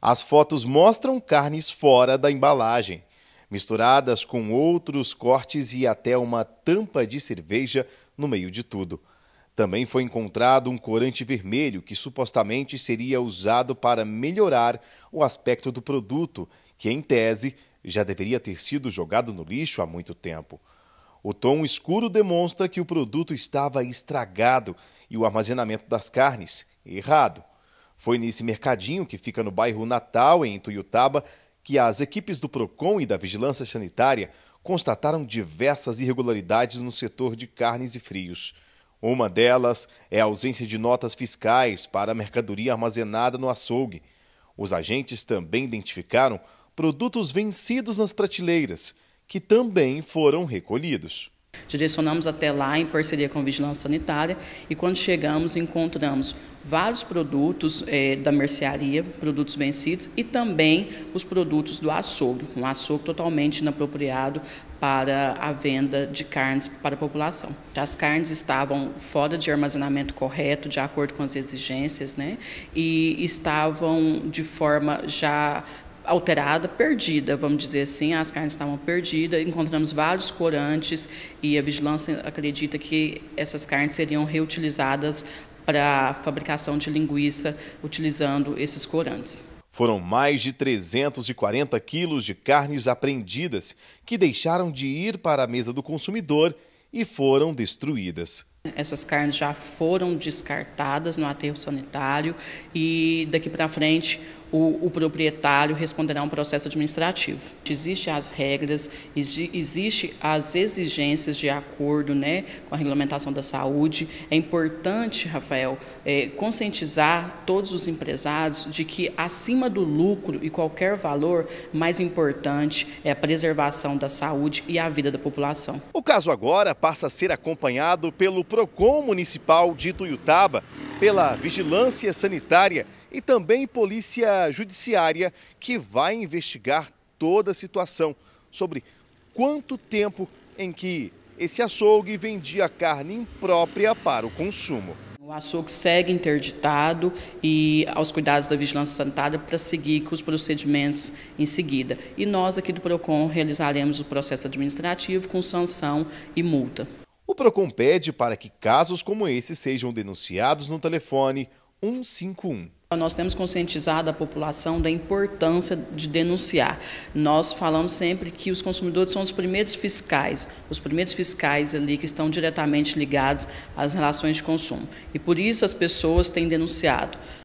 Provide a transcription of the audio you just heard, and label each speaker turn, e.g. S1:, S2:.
S1: As fotos mostram carnes fora da embalagem, misturadas com outros cortes e até uma tampa de cerveja no meio de tudo. Também foi encontrado um corante vermelho que supostamente seria usado para melhorar o aspecto do produto, que em tese já deveria ter sido jogado no lixo há muito tempo. O tom escuro demonstra que o produto estava estragado e o armazenamento das carnes errado. Foi nesse mercadinho, que fica no bairro Natal, em Tuiutaba, que as equipes do PROCON e da Vigilância Sanitária constataram diversas irregularidades no setor de carnes e frios. Uma delas é a ausência de notas fiscais para a mercadoria armazenada no açougue. Os agentes também identificaram produtos vencidos nas prateleiras, que também foram recolhidos. Direcionamos até lá em parceria com a Vigilância Sanitária e
S2: quando chegamos encontramos vários produtos é, da mercearia, produtos vencidos, e também os produtos do açougue, um açougue totalmente inapropriado para a venda de carnes para a população. As carnes estavam fora de armazenamento correto, de acordo com as exigências, né? e estavam de forma já alterada, perdida, vamos dizer assim, as carnes estavam perdidas, encontramos vários corantes e a vigilância acredita que essas carnes seriam reutilizadas
S1: para a fabricação de linguiça utilizando esses corantes. Foram mais de 340 quilos de carnes apreendidas que deixaram de ir para a mesa do consumidor e foram destruídas. Essas carnes já
S2: foram descartadas no aterro sanitário e daqui para frente o, o, proprietário responderá a um processo administrativo. Existem as regras, existem as exigências de acordo né, com a regulamentação da saúde. É importante, Rafael, é, conscientizar todos os empresários de que acima do lucro e qualquer valor, mais importante é a preservação da saúde e a
S1: vida da população. O caso agora passa a ser acompanhado pelo PROCON Municipal de Tuiutaba, pela Vigilância Sanitária e também Polícia Judiciária, que vai investigar toda a situação sobre quanto tempo em que esse açougue vendia carne imprópria para o consumo.
S2: O açougue segue interditado e aos cuidados da vigilância sanitária para seguir com os procedimentos em seguida. E nós aqui do PROCON realizaremos o processo administrativo
S1: com sanção e multa. O PROCON pede para que casos como esse sejam denunciados no telefone 151. Nós temos conscientizado a população
S2: da importância de denunciar. Nós falamos sempre que os consumidores são os primeiros fiscais, os primeiros fiscais ali que estão diretamente ligados às relações de consumo. E por isso as pessoas têm denunciado.